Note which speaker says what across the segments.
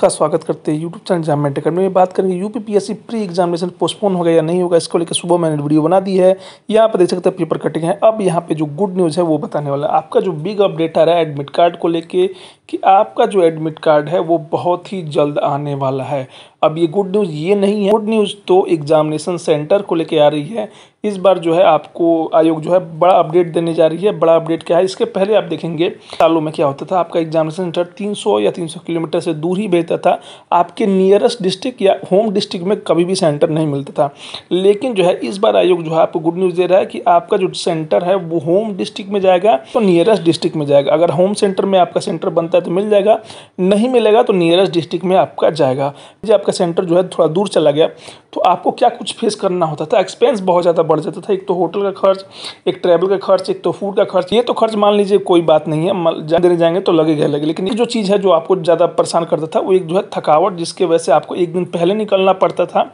Speaker 1: का स्वागत करते हैं यूट्यूब चैनल जाम मेंट अकेडमी में बात करेंगे यूपीपीएससी प्री एग्जामिनेशन पोस्टपोन हो गया या नहीं होगा इसको लेकर सुबह मैंने वीडियो बना दी है यहाँ पर देख सकते हैं पेपर कटिंग है अब यहाँ पे जो गुड न्यूज़ है वो बताने वाला है आपका जो बिग अपडेट आ रहा है एडमिट कार्ड को लेकर कि आपका जो एडमिट कार्ड है वो बहुत ही जल्द आने वाला है अब ये गुड न्यूज़ ये नहीं है गुड न्यूज़ तो एग्जामिनेशन सेंटर को लेके आ रही है इस बार जो है आपको आयोग जो है बड़ा अपडेट देने जा रही है बड़ा अपडेट क्या है इसके पहले आप देखेंगे सालों में क्या होता था आपका एग्जामिनेशन सेंटर 300 या 300 किलोमीटर से दूर ही भेजता था आपके नियरेस्ट डिस्ट्रिक्ट या होम डिस्ट्रिक्ट में कभी भी सेंटर नहीं मिलता था लेकिन जो है इस बार आयोग जो है आपको गुड न्यूज़ दे रहा है कि आपका जो सेंटर है वो होम डिस्ट्रिक्ट में जाएगा तो नियरेस्ट डिस्ट्रिक्ट में जाएगा अगर होम सेंटर में आपका सेंटर बनता है तो मिल जाएगा नहीं मिलेगा तो नियरेस्ट डिस्ट्रिक्ट में आपका जाएगा जब आपका सेंटर जो है थोड़ा दूर चला गया तो आपको क्या कुछ फेस करना होता था एक्सपेंस बहुत ज़्यादा बढ़ जाता था एक तो होटल का खर्च एक ट्रैवल का खर्च एक तो फूड का खर्च ये तो खर्च मान लीजिए कोई बात नहीं है जा, देने जाएंगे तो लगेगा लगे लेकिन जो चीज़ है जो आपको ज़्यादा परेशान करता था वो एक जो है थकावट जिसके वजह से आपको एक दिन पहले निकलना पड़ता था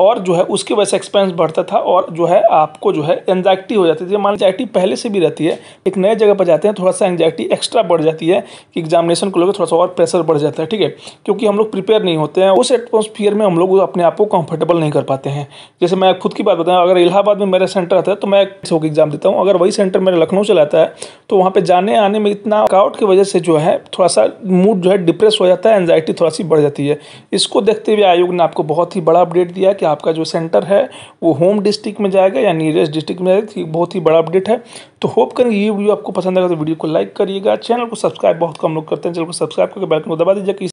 Speaker 1: और जो है उसकी वजह से एक्सपेंस बढ़ता था और जो है आपको जो है एंगजाइटी हो जाती थी मान एंगजाइटी पहले से भी रहती है एक नए जगह पर जाते हैं थोड़ा सा एंगजाइटी एक्स्ट्रा बढ़ जाती है कि एग्जामिनेशन को लेकर थोड़ा सा और प्रेशर बढ़ जाता है ठीक है क्योंकि हम लोग प्रिपेयर नहीं होते हैं उस एटमोसफियर में हम लोग अपने आप को कंफर्टेबल नहीं कर पाते हैं जैसे मैं खुद की बात बताऊँ अगर इलाहाबाद में मेरा सेंटर आता है तो मैं होकर एग्जाम देता हूँ अगर वही सेंटर मेरा लखनऊ से है तो वहाँ पर जाने आने में इतना वर्कआउट की वजह से जो है थोड़ा सा मूड जो है डिप्रेस हो जाता है एंगजाइटी थोड़ा सी बढ़ जाती है इसको देखते हुए आयोग ने आपको बहुत ही बड़ा अपडेट दिया कि कि आपका जो सेंटर है वो होम डिस्ट्रिक्ट में जाएगा या नियरेस्ट डिस्ट्रिक्ट में जाएगा बहुत ही बड़ा अपडेट है तो होप करेंगे ये वीडियो आपको पसंद आएगा तो वीडियो को लाइक करिएगा चैनल को सब्सक्राइब बहुत कम लोग करते हैं चैनल को सब्सक्राइब करके बैठक को दबा दीजिए